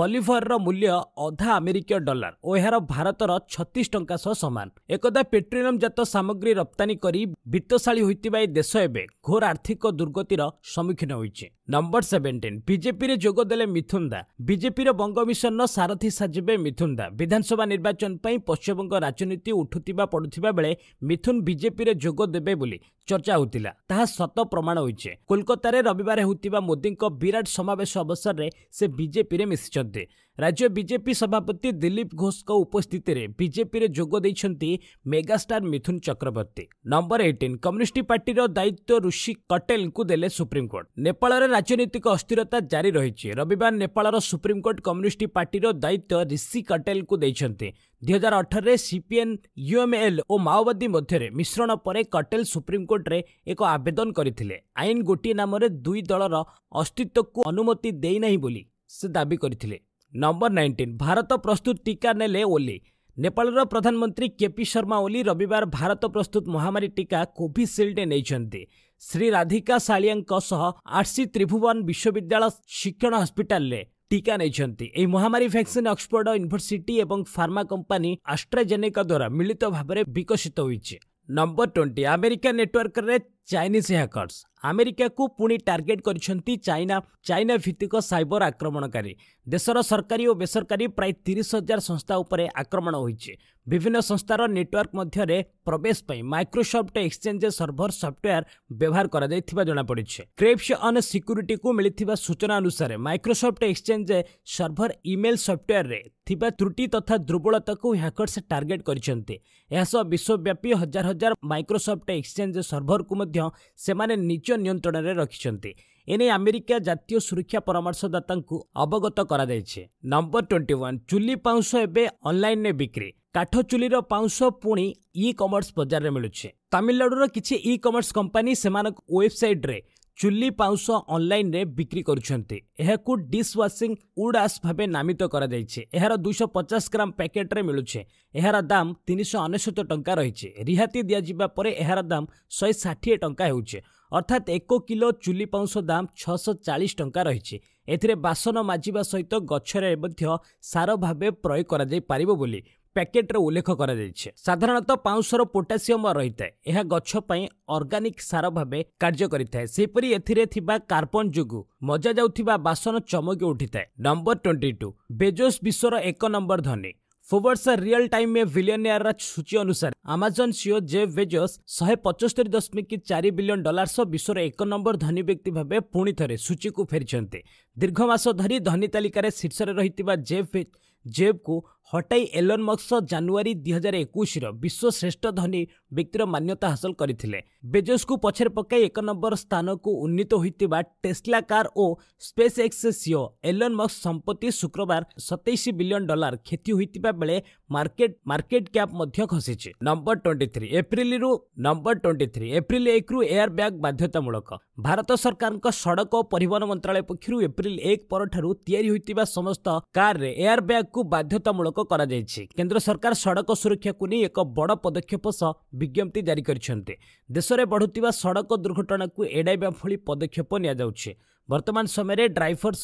ବଲିଭରର ମୂଲ୍ୟ ଅଧା ଆମେରିକୀୟ ଡଲାର ଓ ଏହାର ଭାରତର ଛତିଶ ଟଙ୍କା ସହ ସମାନ ଏକଦା ପେଟ୍ରୋଲିୟମ ଜାତ ସାମଗ୍ରୀ ରପ୍ତାନୀ କରି ବିତ୍ତଶାଳୀ ହୋଇଥିବା ଏହି ଦେଶ ଏବେ ଘୋର ଆର୍ଥିକ ଦୁର୍ଗତିର ସମ୍ମୁଖୀନ ହୋଇଛି ନମ୍ବର ସେଭେଣ୍ଟିନ୍ ବିଜେପିରେ ଯୋଗଦେଲେ ଦେଲେ ଦା ବିଜେପିର ବଙ୍ଗ ମିଶନର ସାରଥି ସାଜିବେ ଦା ବିଧାନସଭା ନିର୍ବାଚନ ପାଇଁ ପଶ୍ଚିମବଙ୍ଗ ରାଜନୀତି ଉଠୁଥିବା ପଡ଼ୁଥିବା ବେଳେ ମିଥୁନ୍ ବିଜେପିରେ ଯୋଗ ଦେବେ ବୋଲି ଚର୍ଚ୍ଚା ହେଉଥିଲା ତାହା ସତ ପ୍ରମାଣ ହୋଇଛି କୋଲକାତାରେ ରବିବାର ହେଉଥିବା ମୋଦିଙ୍କ ବିରାଟ ସମାବେଶ ଅବସରରେ ସେ ବିଜେପିରେ ମିଶିଛନ୍ତି ରାଜ୍ୟ ବିଜେପି ସଭାପତି ଦିଲ୍ଲୀପ ଘୋଷଙ୍କ ଉପସ୍ଥିତିରେ ବିଜେପିରେ ଯୋଗ ଦେଇଛନ୍ତି megastar Mithun Chakraborty number eighteen communist ପାର୍ଟିର ଦାୟିତ୍ୱ ଋଷି କଟେଲଙ୍କୁ ଦେଲେ ସୁପ୍ରିମକୋର୍ଟ ନେପାଳରେ ରାଜନୈତିକ ଅସ୍ଥିରତା ଜାରି ରହିଛି ରବିବାର ନେପାଳର ସୁପ୍ରିମକୋର୍ଟ କମ୍ୟୁନିଷ୍ଟ ପାର୍ଟିର ଦାୟିତ୍ୱ ରିଷି କଟେଲଙ୍କୁ ଦେଇଛନ୍ତି ଦୁଇ ହଜାର ଅଠରରେ ସିପିଏନ୍ ୟୁଏମ୍ଏଲ୍ ଓ ମାଓବାଦୀ ମଧ୍ୟରେ ମିଶ୍ରଣ ପରେ କଟେଲ ସୁପ୍ରିମକୋର୍ଟରେ ଏକ ଆବେଦନ କରିଥିଲେ ଆଇନ ଗୋଟିଏ ନାମରେ ଦୁଇ ଦଳର ଅସ୍ତିତ୍ୱକୁ ଅନୁମତି ଦେଇନାହିଁ ବୋଲି ସେ ଦାବି କରିଥିଲେ ନମ୍ବର ନାଇଣ୍ଟିନ୍ ଭାରତ ପ୍ରସ୍ତୁତ ଟିକା ନେଲେ ଓଲି ନେପାଳର ପ୍ରଧାନମନ୍ତ୍ରୀ କେପି ଶର୍ମା ଓଲି ରବିବାର ଭାରତ ପ୍ରସ୍ତୁତ ମହାମାରୀ ଟିକା କୋଭିସିଲ୍ଡ ନେଇଛନ୍ତି ଶ୍ରୀ ରାଧିକା ସାଳିଆଙ୍କ ସହ ଆର୍ସି ତ୍ରିଭୁବନ ବିଶ୍ୱବିଦ୍ୟାଳୟ ଶିକ୍ଷଣ ହସ୍ପିଟାଲରେ ଟିକା ନେଇଛନ୍ତି ଏହି ମହାମାରୀ ଭ୍ୟାକ୍ସିନ୍ ଅକ୍ସଫୋର୍ଡ ୟୁନିଭର୍ସିଟି ଏବଂ ଫାର୍ମା କମ୍ପାନୀ ଆଷ୍ଟ୍ରାଜେନେକା ଦ୍ୱାରା ମିଳିତ ଭାବରେ ବିକଶିତ ହୋଇଛି ନମ୍ବର ଟ୍ୱେଣ୍ଟି ଆମେରିକା ନେଟୱାର୍କରେ ଚାଇନିଜ୍ ହ୍ୟାକର୍ସ ଆମେରିକାକୁ ପୁଣି ଟାର୍ଗେଟ୍ କରିଛନ୍ତି ଚାଇନା ଚାଇନା ଭିତ୍ତିକ ସାଇବର ଆକ୍ରମଣକାରୀ ଦେଶର ସରକାରୀ ଓ ବେସରକାରୀ ପ୍ରାୟ ତିରିଶ ହଜାର ସଂସ୍ଥା ଉପରେ ଆକ୍ରମଣ ହୋଇଛି ବିଭିନ୍ନ ସଂସ୍ଥାର ନେଟୱାର୍କ ମଧ୍ୟରେ ପ୍ରବେଶ ପାଇଁ ମାଇକ୍ରୋସଫ୍ଟ ଏକ୍ସଚେଞ୍ଜ ସର୍ଭର ସଫ୍ଟୱେୟାର ବ୍ୟବହାର କରାଯାଇଥିବା ଜଣାପଡ଼ିଛି କ୍ରେପ୍ସ ଅନ୍ ସିକ୍ୟୁରିଟିକୁ ମିଳିଥିବା ସୂଚନା ଅନୁସାରେ ମାଇକ୍ରୋସଫ୍ଟ ଏକ୍ସଚେଞ୍ଜ ସର୍ଭର ଇମେଲ୍ ସଫ୍ଟୱେୟାରରେ ଥିବା ତ୍ରୁଟି ତଥା ଦୁର୍ବଳତାକୁ ହ୍ୟାକର୍ସ ଟାର୍ଗେଟ୍ କରିଛନ୍ତି ଏହାସହ ବିଶ୍ୱବ୍ୟାପୀ ହଜାର ହଜାର ମାଇକ୍ରୋସଫ୍ଟ ଏକ୍ସଚେଞ୍ଜ ସର୍ଭରକୁ ମଧ୍ୟ ମଧ୍ୟ ସେମାନେ ନିଜ ନିୟନ୍ତ୍ରଣରେ ରଖିଛନ୍ତି ଏନେଇ ଆମେରିକା ଜାତୀୟ ସୁରକ୍ଷା ପରାମର୍ଶଦାତାଙ୍କୁ ଅବଗତ କରାଯାଇଛି ନମ୍ବର ଟ୍ୱେଣ୍ଟି ୱାନ୍ ଚୁଲି ପାଉଁଶ ଏବେ ଅନ୍ଲାଇନ୍ରେ ବିକ୍ରି କାଠ ଚୁଲିର ପାଉଁଶ ପୁଣି ଇ କମର୍ସ ବଜାରରେ ମିଳୁଛି ତାମିଲନାଡୁର କିଛି ଇ କମର୍ସ କମ୍ପାନୀ ସେମାନଙ୍କ ୱେବସାଇଟ୍ରେ ଚୁଲି ପାଉଁଶ ଅନ୍ଲାଇନ୍ରେ ବିକ୍ରି କରୁଛନ୍ତି ଏହାକୁ ଡିସ୍ୱାସିଂ ଉଡ୍ ଭାବେ ନାମିତ କରାଯାଇଛି ଏହାର ଦୁଇଶହ ପଚାଶ ଗ୍ରାମ ପ୍ୟାକେଟ୍ରେ ମିଳୁଛି ଏହାର ଦାମ ତିନିଶହ ଅନେଶ୍ୱତ ଟଙ୍କା ରହିଛି ରିହାତି ଦିଆଯିବା ପରେ ଏହାର ଦାମ ଶହେ ଷାଠିଏ ଟଙ୍କା ହେଉଛି ଅର୍ଥାତ୍ ଏକ କିଲୋ ଚୁଲି ପାଉଁଶ ଦାମ ଛଅଶହ ଚାଳିଶ ଟଙ୍କା ରହିଛି ଏଥିରେ ବାସନ ମାଜିବା ସହିତ ଗଛରେ ମଧ୍ୟ ସାର ଭାବେ ପ୍ରୟୋଗ କରାଯାଇପାରିବ ବୋଲି ପ୍ୟାକେଟ୍ରେ ଉଲ୍ଲେଖ କରାଯାଇଛି ସାଧାରଣତଃ ପାଉଁଶର ପୋଟାସିୟମ୍ ରହିଥାଏ ଏହା ଗଛ ପାଇଁ ଅର୍ଗାନିକ୍ ସାର ଭାବେ କାର୍ଯ୍ୟ କରିଥାଏ ସେହିପରି ଏଥିରେ ଥିବା କାର୍ବନ୍ ଯୋଗୁଁ ମଜା ଯାଉଥିବା ବାସନ ଚମକି ଉଠିଥାଏ ନମ୍ବର ଟ୍ୱେଣ୍ଟି ଟୁ ବେଜୋସ୍ ବିଶ୍ୱର ଏକ ନମ୍ବର ଧନୀ ଫୋବର୍ସ ରିଅଲ ଟାଇମ୍ ଏ ବିଲିୟନିୟର ସୂଚୀ ଅନୁସାରେ ଆମାଜନ୍ ସିଓ ଜେ ବେଜସ୍ ଶହେ ପଚସ୍ତରୀ ଦଶମିକ ଚାରି ବିଲିୟନ୍ ଡଲାର ସହ ବିଶ୍ୱର ଏକ ନମ୍ବର ଧନୀ ବ୍ୟକ୍ତି ଭାବେ ପୁଣି ଥରେ ସୂଚୀକୁ ଫେରିଛନ୍ତି ଦୀର୍ଘ ମାସ ଧରି ଧନୀ ତାଲିକାରେ ଶୀର୍ଷରେ ରହିଥିବା ଜେଫ୍ ଜେବ୍କୁ ହଟାଇ ଏଲନ୍ ମକ୍ସ ଜାନୁଆରୀ ଦୁଇ ହଜାର ଏକୋଇଶର ବିଶ୍ୱ ଶ୍ରେଷ୍ଠ ଧନୀ ବ୍ୟକ୍ତିର ମାନ୍ୟତା ହାସଲ କରିଥିଲେ ବେଜସ୍କୁ ପଛରେ ପକାଇ ଏକ ନମ୍ବର ସ୍ଥାନକୁ ଉନ୍ନୀତ ହୋଇଥିବା ଟେସ୍ଲା କାର୍ ଓ ସ୍ପେସ୍ ଏକ୍ସ ସିଓ ଏଲନ୍ ମକ୍ସ ସମ୍ପତ୍ତି ଶୁକ୍ରବାର ସତେଇଶ ବିଲିୟନ୍ ଡଲାର କ୍ଷତି ହୋଇଥିବା ବେଳେ ମାର୍କେଟ ମାର୍କେଟ କ୍ୟାପ୍ ମଧ୍ୟ ଖସିଛି ନମ୍ବର ଟ୍ୱେଣ୍ଟି ଥ୍ରୀ ଏପ୍ରିଲରୁ ନମ୍ବର ଟ୍ୱେଣ୍ଟି ଥ୍ରୀ ଏପ୍ରିଲ ଏକରୁ ଏୟାର ବ୍ୟାଗ୍ ବାଧ୍ୟତାମୂଳକ ଭାରତ ସରକାରଙ୍କ ସଡ଼କ ଓ ପରିବହନ ମନ୍ତ୍ରାଳୟ ପକ୍ଷରୁ ଏପ୍ରିଲ ଏକ ପରଠାରୁ ତିଆରି ହୋଇଥିବା ସମସ୍ତ କାର୍ରେ ଏୟାର ବ୍ୟାଗ୍କୁ ବାଧ୍ୟତାମୂଳକ ବ୍ୟାପକ କରାଯାଇଛି କେନ୍ଦ୍ର ସରକାର ସଡ଼କ ସୁରକ୍ଷାକୁ ନେଇ ଏକ ବଡ଼ ପଦକ୍ଷେପ ସହ ବିଜ୍ଞପ୍ତି ଜାରି କରିଛନ୍ତି ଦେଶରେ ବଢ଼ୁଥିବା ସଡ଼କ ଦୁର୍ଘଟଣାକୁ ଏଡ଼ାଇବା ଭଳି ପଦକ୍ଷେପ ନିଆଯାଉଛି ବର୍ତ୍ତମାନ ସମୟରେ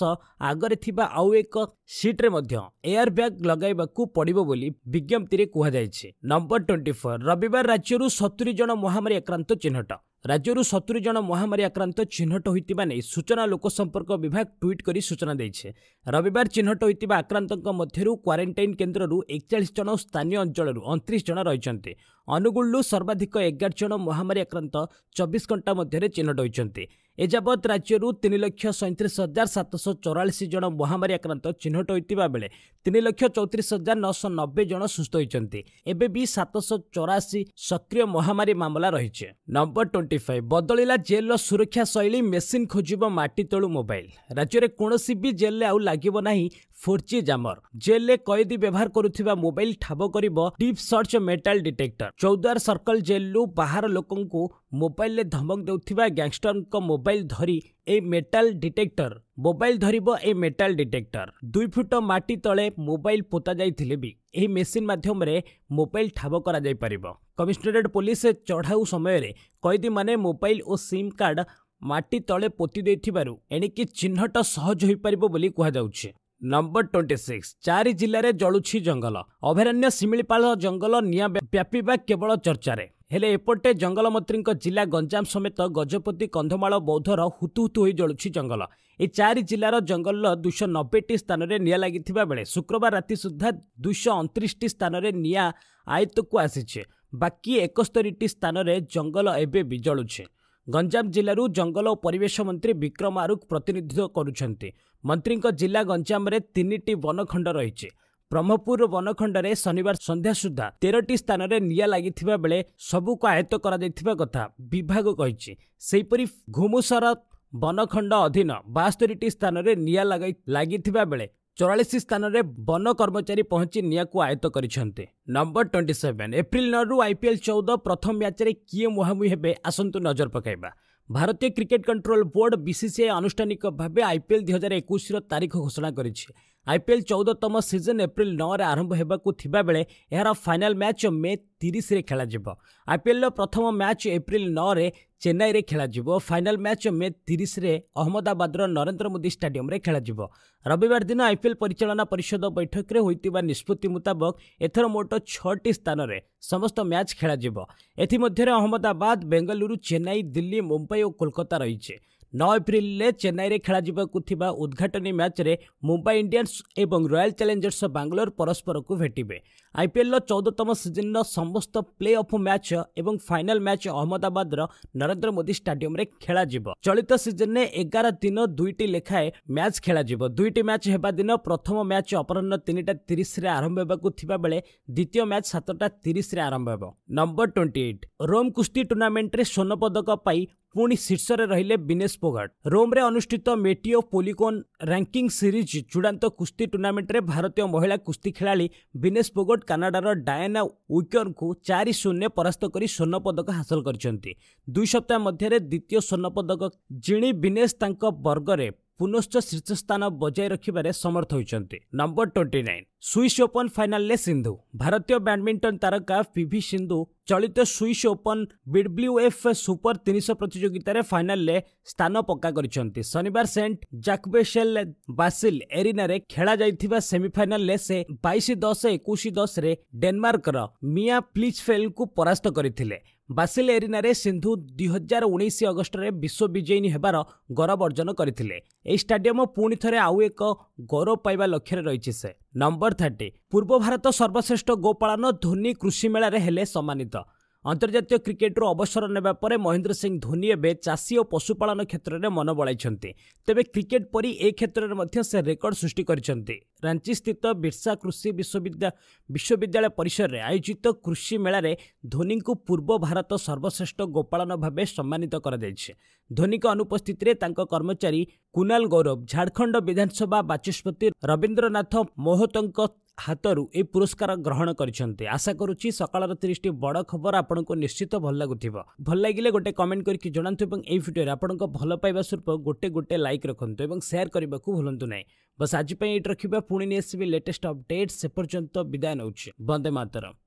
ସହ ଆଗରେ ଥିବା ଆଉ ଏକ ସିଟ୍ରେ ମଧ୍ୟ ଏୟାର ବ୍ୟାଗ୍ ଲଗାଇବାକୁ ପଡ଼ିବ ବୋଲି ବିଜ୍ଞପ୍ତିରେ କୁହାଯାଇଛି ନମ୍ବର ଟ୍ୱେଣ୍ଟି ଫୋର୍ ରବିବାର ରାଜ୍ୟରୁ ସତୁରି ଜଣ ମହାମାରୀ ଆକ୍ରାନ୍ତ ଚିହ୍ନଟ ରାଜ୍ୟରୁ ସତୁରି ଜଣ ମହାମାରୀ ଆକ୍ରାନ୍ତ ଚିହ୍ନଟ ହୋଇଥିବା ନେଇ ସୂଚନା ଲୋକସମ୍ପର୍କ ବିଭାଗ ଟ୍ୱିଟ୍ କରି ସୂଚନା ଦେଇଛି ରବିବାର ଚିହ୍ନଟ ହୋଇଥିବା ଆକ୍ରାନ୍ତଙ୍କ ମଧ୍ୟରୁ କ୍ୱାରେଣ୍ଟାଇନ୍ କେନ୍ଦ୍ରରୁ ଏକଚାଳିଶ ଜଣ ସ୍ଥାନୀୟ ଅଞ୍ଚଳରୁ ଅଣତିରିଶ ଜଣ ରହିଛନ୍ତି ଅନୁଗୁଳରୁ ସର୍ବାଧିକ ଏଗାର ଜଣ ମହାମାରୀ ଆକ୍ରାନ୍ତ ଚବିଶ ଘଣ୍ଟା ମଧ୍ୟରେ ଚିହ୍ନଟ ହୋଇଛନ୍ତି ଏଯାବତ୍ ରାଜ୍ୟରୁ ତିନି ଲକ୍ଷ ସଇଁତିରିଶ ହଜାର ସାତଶହ ଚଉରାଳିଶ ଜଣ ମହାମାରୀ ଆକ୍ରାନ୍ତ ଚିହ୍ନଟ ହୋଇଥିବା ବେଳେ ତିନି ଲକ୍ଷ ଚଉତିରିଶ ହଜାର ନଅଶହ ନବେ ଜଣ ସୁସ୍ଥ ହୋଇଛନ୍ତି ଏବେ ବି ସାତଶହ ଚଉରାଅଶୀ ସକ୍ରିୟ ମହାମାରୀ ମାମଲା ରହିଛି ନମ୍ବର ଟ୍ୱେଣ୍ଟି ଫାଇଭ ବଦଳିଲା ଜେଲ୍ର ସୁରକ୍ଷା ଶୈଳୀ ମେସିନ୍ ଖୋଜିବ ମାଟି ତଳୁ ମୋବାଇଲ୍ ରାଜ୍ୟରେ କୌଣସି ବି ଜେଲ୍ରେ ଆଉ ଲାଗିବ ନାହିଁ ফোরজি জামর জেলে কয়েদী ব্যবহার করুথিবা মোবাইল ঠাব করিব deep search metal detector Choudwar circle জেলু বাহার লোকঙ্কু ମୋବାଇଲରେ ধমক দেউথিবা ଗ୍ୟାଙ୍ଗଷ୍ଟରଙ୍କ মোবাইল ধরি এই মেটাল ডিটেক্টর মোবাইল ধরিব এই মেটাল ডিটেক্টর দুই ফুট মাটি তলে মোবাইল পোতা যাইথিলে বি এই মেসিন মাধ্যমে মোবাইল ঠাব করা যাই পারিব কমিশনারেট পুলিশ চড়াউ সময়রে কয়েদী মানে মোবাইল ও সিম কার্ড মাটি তলে পোতি দেইথিবারু এনিকি চিহ্নট সহজ হই পারিব বলি যাউছে ନମ୍ବର ଟ୍ୱେଣ୍ଟି ସିକ୍ସ ଚାରି ଜିଲ୍ଲାରେ ଜଳୁଛି ଜଙ୍ଗଲ ଅଭୟାରଣ୍ୟ ଶିମିଳିପାଳ ଜଙ୍ଗଲ ନିଆଁ ବ୍ୟାପିବା କେବଳ ଚର୍ଚ୍ଚାରେ ହେଲେ ଏପଟେ ଜଙ୍ଗଲମନ୍ତ୍ରୀଙ୍କ ଜିଲ୍ଲା ଗଞ୍ଜାମ ସମେତ ଗଜପତି କନ୍ଧମାଳ ବୌଦ୍ଧର ହୁତୁହୁତୁ ହୋଇ ଜଳୁଛି ଜଙ୍ଗଲ ଏହି ଚାରି ଜିଲ୍ଲାର ଜଙ୍ଗଲର ଦୁଇଶହ ନବେଟି ସ୍ଥାନରେ ନିଆଁ ଲାଗିଥିବା ବେଳେ ଶୁକ୍ରବାର ରାତି ସୁଦ୍ଧା ଦୁଇଶହ ଅଣତିରିଶଟି ସ୍ଥାନରେ ନିଆଁ ଆୟତ୍ତକୁ ଆସିଛି ବାକି ଏକସ୍ତରୀଟି ସ୍ଥାନରେ ଜଙ୍ଗଲ ଏବେ ବି ଜଳୁଛି ଗଞ୍ଜାମ ଜିଲ୍ଲାରୁ ଜଙ୍ଗଲ ଓ ପରିବେଶ ମନ୍ତ୍ରୀ ବିକ୍ରମ ଆରୁଖ ପ୍ରତିନିଧିତ୍ୱ କରୁଛନ୍ତି ମନ୍ତ୍ରୀଙ୍କ ଜିଲ୍ଲା ଗଞ୍ଜାମରେ ତିନିଟି ବନଖଣ୍ଡ ରହିଛି ବ୍ରହ୍ମପୁର ବନଖଣ୍ଡରେ ଶନିବାର ସନ୍ଧ୍ୟା ସୁଦ୍ଧା ତେରଟି ସ୍ଥାନରେ ନିଆଁ ଲାଗିଥିବା ବେଳେ ସବୁକୁ ଆୟତ୍ତ କରାଯାଇଥିବା କଥା ବିଭାଗ କହିଛି ସେହିପରି ଘୁମୁସର ବନଖଣ୍ଡ ଅଧୀନ ବାସ୍ତରିଟି ସ୍ଥାନରେ ନିଆଁ ଲାଗିଥିବା ବେଳେ ଚଉରାଳିଶ ସ୍ଥାନରେ ବନ କର୍ମଚାରୀ ପହଞ୍ଚି ନିଆଁକୁ ଆୟତ୍ତ କରିଛନ୍ତି ନମ୍ବର ଟ୍ୱେଣ୍ଟି ସେଭେନ୍ ଏପ୍ରିଲ ନଅରୁ ଆଇପିଏଲ୍ ଚଉଦ ପ୍ରଥମ ମ୍ୟାଚ୍ରେ କିଏ ମୁହାଁମୁହିଁ ହେବେ ଆସନ୍ତୁ ନଜର ପକାଇବା ଭାରତୀୟ କ୍ରିକେଟ୍ କଣ୍ଟ୍ରୋଲ ବୋର୍ଡ ବିସିସିଆଇ ଆନୁଷ୍ଠାନିକ ଭାବେ ଆଇପିଏଲ୍ ଦୁଇହଜାର ଏକୋଇଶର ତାରିଖ ଘୋଷଣା କରିଛି ଆଇପିଏଲ୍ ଚଉଦତମ ସିଜନ୍ ଏପ୍ରିଲ୍ ନଅରେ ଆରମ୍ଭ ହେବାକୁ ଥିବାବେଳେ ଏହାର ଫାଇନାଲ୍ ମ୍ୟାଚ୍ ମେ ତିରିଶରେ ଖେଳାଯିବ ଆଇପିଏଲ୍ର ପ୍ରଥମ ମ୍ୟାଚ୍ ଏପ୍ରିଲ୍ ନଅରେ ଚେନ୍ନାଇରେ ଖେଳାଯିବ ଫାଇନାଲ୍ ମ୍ୟାଚ୍ ମେ ତିରିଶରେ ଅହମ୍ମଦାବାଦର ନରେନ୍ଦ୍ର ମୋଦି ଷ୍ଟାଡିୟମ୍ରେ ଖେଳାଯିବ ରବିବାର ଦିନ ଆଇପିଏଲ୍ ପରିଚାଳନା ପରିଷଦ ବୈଠକରେ ହୋଇଥିବା ନିଷ୍ପତ୍ତି ମୁତାବକ ଏଥର ମୋଟ ଛଅଟି ସ୍ଥାନରେ ସମସ୍ତ ମ୍ୟାଚ୍ ଖେଳାଯିବ ଏଥିମଧ୍ୟରେ ଅହମ୍ମଦାବାଦ ବେଙ୍ଗାଲୁରୁ ଚେନ୍ନାଇ ଦିଲ୍ଲୀ ମୁମ୍ବାଇ ଓ କୋଲକାତା ରହିଛି ନଅ ଏପ୍ରିଲରେ ଚେନ୍ନାଇରେ ଖେଳାଯିବାକୁ ଥିବା ଉଦ୍ଘାଟନୀ ମ୍ୟାଚ୍ରେ ମୁମ୍ବାଇ ଇଣ୍ଡିଆନ୍ସ ଏବଂ ରୟାଲ୍ ଚ୍ୟାଲେଞ୍ଜର୍ସ ବାଙ୍ଗାଲୋର ପରସ୍ପରକୁ ଭେଟିବେ ଆଇପିଏଲ୍ର ଚଉଦତମ ସିଜନ୍ର ସମସ୍ତ ପ୍ଲେ ଅଫ୍ ମ୍ୟାଚ୍ ଏବଂ ଫାଇନାଲ୍ ମ୍ୟାଚ୍ ଅହମ୍ମଦାବାଦର ନରେନ୍ଦ୍ର ମୋଦି ଷ୍ଟାଡିୟମରେ ଖେଳାଯିବ ଚଳିତ ସିଜନ୍ରେ ଏଗାର ଦିନ ଦୁଇଟି ଲେଖାଏଁ ମ୍ୟାଚ୍ ଖେଳାଯିବ ଦୁଇଟି ମ୍ୟାଚ୍ ହେବା ଦିନ ପ୍ରଥମ ମ୍ୟାଚ୍ ଅପରାହ୍ନ ତିନିଟା ତିରିଶରେ ଆରମ୍ଭ ହେବାକୁ ଥିବାବେଳେ ଦ୍ୱିତୀୟ ମ୍ୟାଚ୍ ସାତଟା ତିରିଶରେ ଆରମ୍ଭ ହେବ ନମ୍ବର ଟ୍ୱେଣ୍ଟି ଏଇଟ୍ ରୋମ୍ କୁସ୍ତି ଟୁର୍ଣ୍ଣାମେଣ୍ଟରେ ସ୍ୱର୍ଣ୍ଣ ପଦକ ପାଇ ପୁଣି ଶୀର୍ଷରେ ରହିଲେ ବିନେଶ ପୋଗାଟ ରୋମ୍ରେ ଅନୁଷ୍ଠିତ ମେଟିଓ ପୋଲିକୋନ୍ ର୍ୟାଙ୍କିଂ ସିରିଜ୍ ଚୂଡ଼ାନ୍ତ କୁସ୍ତି ଟୁର୍ଣ୍ଣାମେଣ୍ଟରେ ଭାରତୀୟ ମହିଳା କୁସ୍ତି ଖେଳାଳି ବିନେଶ ପୋଗଟ କାନାଡ଼ାର ଡାଏନା ଉଇକରଙ୍କୁ ଚାରି ଶୂନ୍ୟ ପରାସ୍ତ କରି ସ୍ୱର୍ଣ୍ଣପଦକ ହାସଲ କରିଛନ୍ତି ଦୁଇ ସପ୍ତାହ ମଧ୍ୟରେ ଦ୍ୱିତୀୟ ସ୍ୱର୍ଣ୍ଣପଦକ ଜିଣି ବିନେଶ ତାଙ୍କ ବର୍ଗରେ ପୁନଶ୍ଚ ଶୀର୍ଷ ସ୍ଥାନ ବଜାୟ ରଖିବାରେ ସମର୍ଥ ହୋଇଛନ୍ତି number twenty nine Swiss open ଫାଇନାଲରେ ସିନ୍ଧୁ ଭାରତୀୟ ବ୍ୟାଡମିଣ୍ଟନ ତାରକା ପିଭି ସିନ୍ଧୁ ଚଳିତ Swiss open BWF super ତିନିଶହ ପ୍ରତିଯୋଗିତାରେ ଫାଇନାଲରେ ସ୍ଥାନ ପକ୍କା କରିଛନ୍ତି ଶନିବାର ସେଣ୍ଟ ଜାକବେସେଲ ବାସିଲ ଏରିନାରେ ଖେଳାଯାଇଥିବା ସେମିଫାଇନାଲରେ ସେ ବାଇଶ ଦଶ ଏକୋଇଶ ଦଶରେ ଡେନମାର୍କର ମିଆ ପ୍ଲିଜ୍ଫେଲ୍ଙ୍କୁ ପରାସ୍ତ କରିଥିଲେ ବାସିଲ ଏରିନାରେ ସିନ୍ଧୁ ହଜାର ଉଣେଇଶ ଅଗଷ୍ଟରେ ବିଶ୍ୱ ବିଜୟିନୀ ହେବାର ଗୌରବ ଅର୍ଜନ କରିଥିଲେ ଏହି ଷ୍ଟାଡିୟମ ପୁଣି ଥରେ ଆଉ ଏକ ଗୌରବ ପାଇବା ଲକ୍ଷ୍ୟରେ ରହିଛି ସେ ନମ୍ବର ଥାର୍ଟି ପୂର୍ବ ଭାରତ ସର୍ବଶ୍ରେଷ୍ଠ ଗୋପାଳନ ଧୋନି କୃଷି ମେଳାରେ ହେଲେ ସମ୍ମାନିତ ଆନ୍ତର୍ଜାତୀୟ କ୍ରିକେଟରୁ ଅବସର ନେବା ପରେ ମହେନ୍ଦ୍ର ସିଂ ଧୋନି ଏବେ ଚାଷୀ ଓ ପଶୁପାଳନ କ୍ଷେତ୍ରରେ ମନ ବଳାଇଛନ୍ତି ତେବେ କ୍ରିକେଟ ପରି ଏ କ୍ଷେତ୍ରରେ ମଧ୍ୟ ସେ ରେକର୍ଡ ସୃଷ୍ଟି କରିଛନ୍ତି ରାଞ୍ଚିସ୍ଥିତ ବିର୍ସା କୃଷି ବିଶ୍ୱବିଦ୍ୟା ବିଶ୍ୱବିଦ୍ୟାଳୟ ପରିସରରେ ଆୟୋଜିତ କୃଷି ମେଳାରେ ଧୋନିଙ୍କୁ ପୂର୍ବ ଭାରତ ସର୍ବଶ୍ରେଷ୍ଠ ଗୋପାଳନ ଭାବେ ସମ୍ମାନିତ କରାଯାଇଛି ଧୋନିଙ୍କ ଅନୁପସ୍ଥିତିରେ ତାଙ୍କ କର୍ମଚାରୀ କୁନାଲ ଗୌରବ ଝାଡ଼ଖଣ୍ଡ ବିଧାନସଭା ବାଚସ୍ପତି ରବୀନ୍ଦ୍ରନାଥ ମୋହତଙ୍କ ହାତରୁ ଏହି ପୁରସ୍କାର ଗ୍ରହଣ କରିଛନ୍ତି ଆଶା କରୁଛି ସକାଳର ତିରିଶଟି ବଡ଼ ଖବର ଆପଣଙ୍କୁ ନିଶ୍ଚିତ ଭଲ ଲାଗୁଥିବ ଭଲ ଲାଗିଲେ ଗୋଟେ କମେଣ୍ଟ କରିକି ଜଣାନ୍ତୁ ଏବଂ ଏହି ଭିଡ଼ିଓରେ ଆପଣଙ୍କ ଭଲ ପାଇବା ସ୍ୱରୂପ ଗୋଟେ ଗୋଟେ ଲାଇକ୍ ରଖନ୍ତୁ ଏବଂ ସେୟାର କରିବାକୁ ଭୁଲନ୍ତୁ ନାହିଁ ବସ୍ ଆଜି ପାଇଁ ଏଇଠି ରଖିବା ପୁଣି ନେଇ ଆସିବି ଲେଟେଷ୍ଟ ଅପଡେଟ୍ ସେ ପର୍ଯ୍ୟନ୍ତ ବିଦାୟ ନେଉଛି ବନ୍ଦେ ମାତରମ୍